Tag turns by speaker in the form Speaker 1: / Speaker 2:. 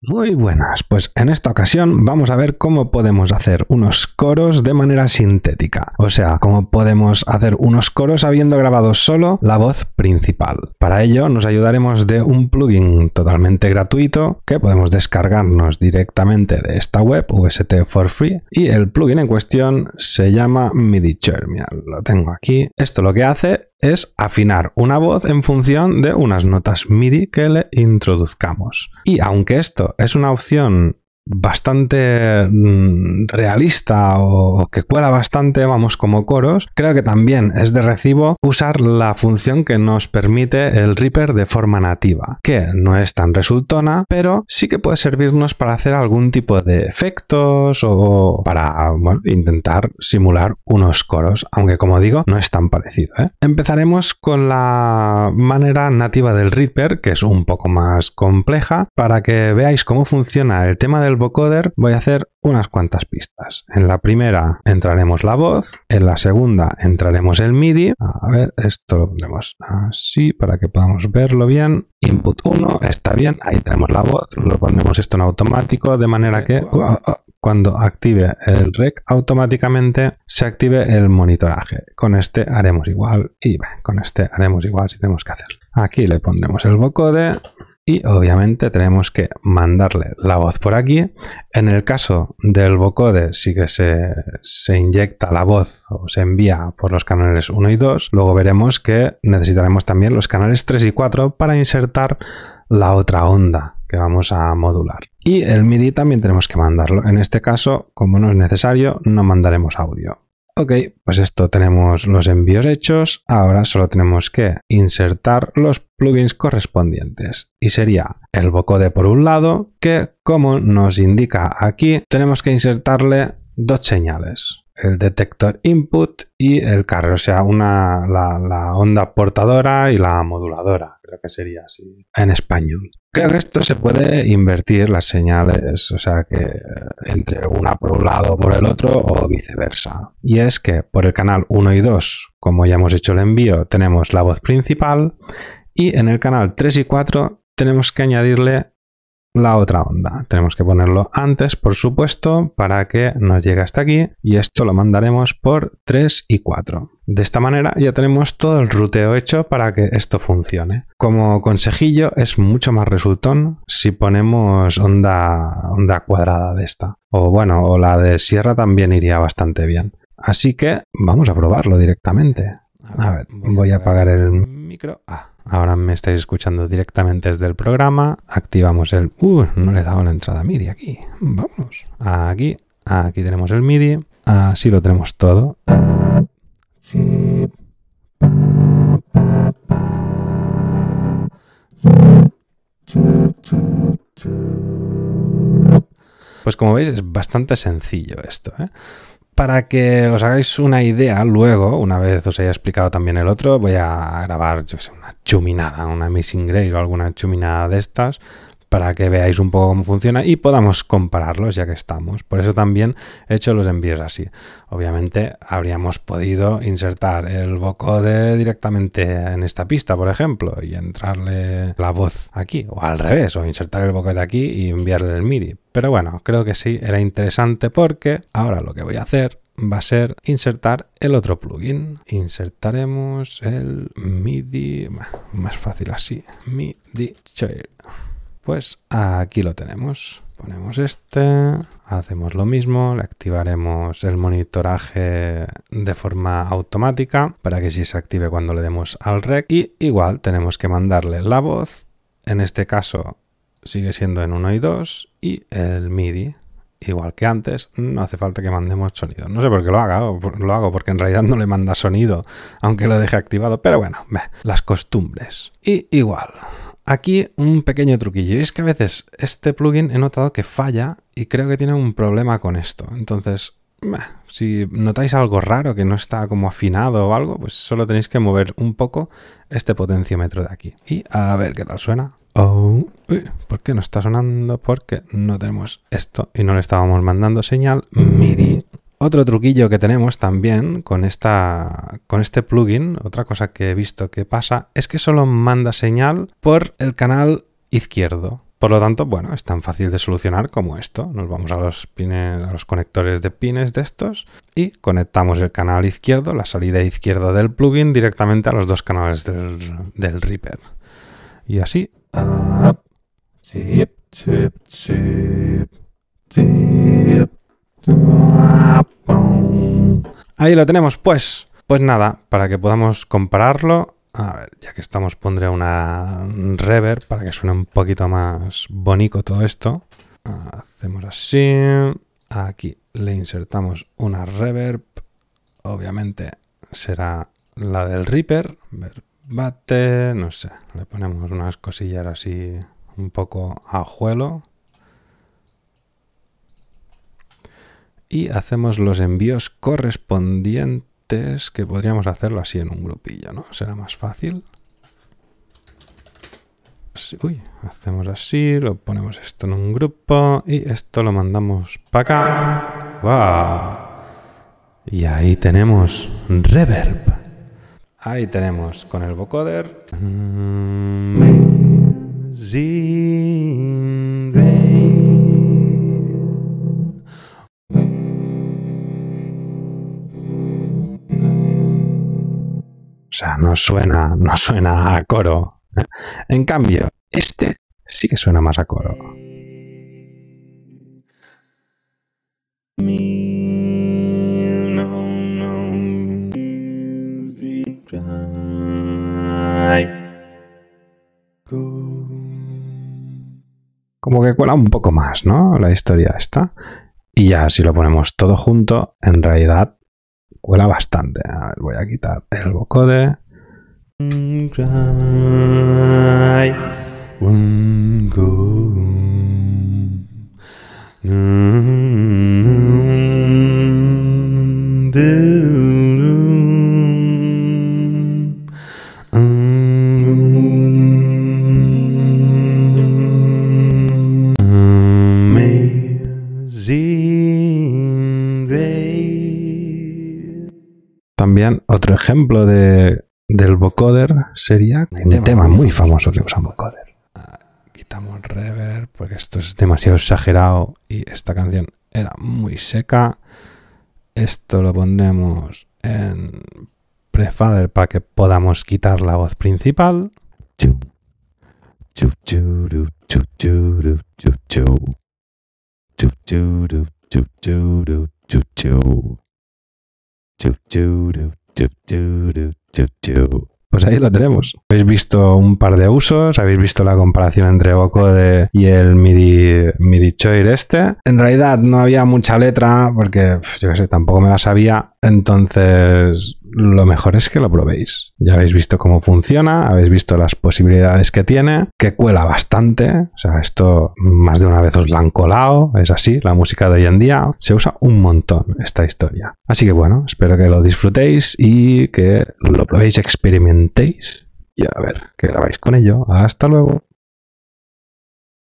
Speaker 1: Muy buenas, pues en esta ocasión vamos a ver cómo podemos hacer unos coros de manera sintética, o sea, cómo podemos hacer unos coros habiendo grabado solo la voz principal. Para ello nos ayudaremos de un plugin totalmente gratuito que podemos descargarnos directamente de esta web, vst for free, y el plugin en cuestión se llama MIDI Lo tengo aquí. Esto lo que hace es afinar una voz en función de unas notas MIDI que le introduzcamos. Y aunque esto es una opción bastante mm, realista o que cuela bastante, vamos, como coros, creo que también es de recibo usar la función que nos permite el Reaper de forma nativa, que no es tan resultona, pero sí que puede servirnos para hacer algún tipo de efectos o para intentar simular unos coros, aunque como digo, no es tan parecido. ¿eh? Empezaremos con la manera nativa del Reaper, que es un poco más compleja, para que veáis cómo funciona el tema del vocoder voy a hacer unas cuantas pistas. En la primera entraremos la voz, en la segunda entraremos el MIDI. A ver, esto lo pondremos así para que podamos verlo bien. Input 1 está bien, ahí tenemos la voz, lo pondremos esto en automático de manera que uh, uh, uh, cuando active el rec automáticamente se active el monitoraje. Con este haremos igual y con este haremos igual si tenemos que hacer. Aquí le pondremos el vocoder y obviamente tenemos que mandarle la voz por aquí. En el caso del vocode sí que se, se, inyecta la voz o se envía por los canales 1 y 2. Luego veremos que necesitaremos también los canales 3 y 4 para insertar la otra onda que vamos a modular. Y el MIDI también tenemos que mandarlo. En este caso, como no es necesario, no mandaremos audio. Ok, pues esto tenemos los envíos hechos. Ahora solo tenemos que insertar los plugins correspondientes. Y sería el bocode por un lado, que como nos indica aquí, tenemos que insertarle dos señales el detector input y el carro o sea, una, la onda portadora y la moduladora creo que sería así en español. Creo que esto se puede invertir las señales, o sea que eh, entre una por un lado por el otro o viceversa. Y es que por el canal 1 y 2, como ya hemos hecho el envío, tenemos la voz principal y en el canal 3 y 4 tenemos que añadirle la otra onda. Tenemos que ponerlo antes, por supuesto, para que nos llegue hasta aquí y esto lo mandaremos por 3 y 4. De esta manera ya tenemos todo el ruteo hecho para que esto funcione. Como consejillo es mucho más resultón si ponemos onda, onda cuadrada de esta. O bueno, o la de sierra también iría bastante bien. Así que vamos a probarlo directamente. A ver, voy a apagar el micro. Ah, ahora me estáis escuchando directamente desde el programa. Activamos el... Uh, no le he dado la entrada MIDI aquí. Vamos. Aquí, aquí tenemos el MIDI. Así lo tenemos todo. Pues como veis es bastante sencillo esto. ¿eh? Para que os hagáis una idea, luego, una vez os haya explicado también el otro, voy a grabar, yo una chuminada, una Missing Grey o alguna chuminada de estas, para que veáis un poco cómo funciona y podamos compararlos ya que estamos. Por eso también he hecho los envíos así. Obviamente habríamos podido insertar el vocode directamente en esta pista, por ejemplo, y entrarle la voz aquí, o al revés, o insertar el vocode aquí y enviarle el MIDI. Pero bueno, creo que sí, era interesante porque ahora lo que voy a hacer va a ser insertar el otro plugin. Insertaremos el MIDI, más fácil así, MIDI Chair. Pues aquí lo tenemos. Ponemos este, hacemos lo mismo, le activaremos el monitoraje de forma automática para que si se active cuando le demos al rec y igual tenemos que mandarle la voz, en este caso sigue siendo en 1 y 2 y el MIDI igual que antes, no hace falta que mandemos sonido. No sé por qué lo haga, lo hago porque en realidad no le manda sonido, aunque lo deje activado, pero bueno, las costumbres. Y igual, Aquí un pequeño truquillo, y es que a veces este plugin he notado que falla y creo que tiene un problema con esto. Entonces, si notáis algo raro que no está como afinado o algo, pues solo tenéis que mover un poco este potenciómetro de aquí. Y a ver qué tal suena. Oh, ¿Por qué no está sonando? Porque no tenemos esto y no le estábamos mandando señal MIDI. Otro truquillo que tenemos también con, este plugin, otra cosa que he visto que pasa, es que solo manda señal por el canal izquierdo. Por lo tanto, bueno, es tan fácil de solucionar como esto. Nos vamos a los conectores de pines de estos y conectamos el canal izquierdo, la salida izquierda del plugin, directamente a los dos canales del, Reaper. Y así. Ahí lo tenemos, pues. Pues nada, para que podamos compararlo, a ver, ya que estamos pondré una reverb para que suene un poquito más bonito todo esto. Hacemos así. Aquí le insertamos una reverb. Obviamente será la del Reaper. Verbate, no sé. Le ponemos unas cosillas así un poco a juelo. y hacemos los envíos correspondientes que podríamos hacerlo así en un grupillo, ¿no? Será más fácil. Uy, hacemos así, lo ponemos esto en un grupo y esto lo mandamos para acá. Y ahí tenemos reverb. Ahí tenemos con el vocoder. O sea, no suena, no suena a coro. ¿eh? En cambio, este sí que suena más a coro. Como que cuela un poco más, ¿no? La historia está. Y ya, si lo ponemos todo junto, en realidad cuela bastante. voy a quitar el vocode. ejemplo de, del vocoder sería un tema, muy famoso, que usa vocoder. Ah, quitamos reverb porque esto es demasiado exagerado y esta canción era muy seca. Esto lo ponemos en prefader para que podamos quitar la voz principal. Pues ahí lo tenemos. Habéis visto un par de usos, habéis visto la comparación entre Vocode y el MIDI, MIDI Choir este. En realidad no había mucha letra porque yo qué sé, tampoco me la sabía. Entonces lo mejor es que lo probéis. Ya habéis visto cómo funciona, habéis visto las posibilidades que tiene, que cuela bastante. O sea, esto más de una vez os lo han colado, es así, la música de hoy en día. Se usa un montón esta historia. Así que bueno, espero que lo disfrutéis y que lo probéis, experimentéis y a ver que grabáis con ello. Hasta luego.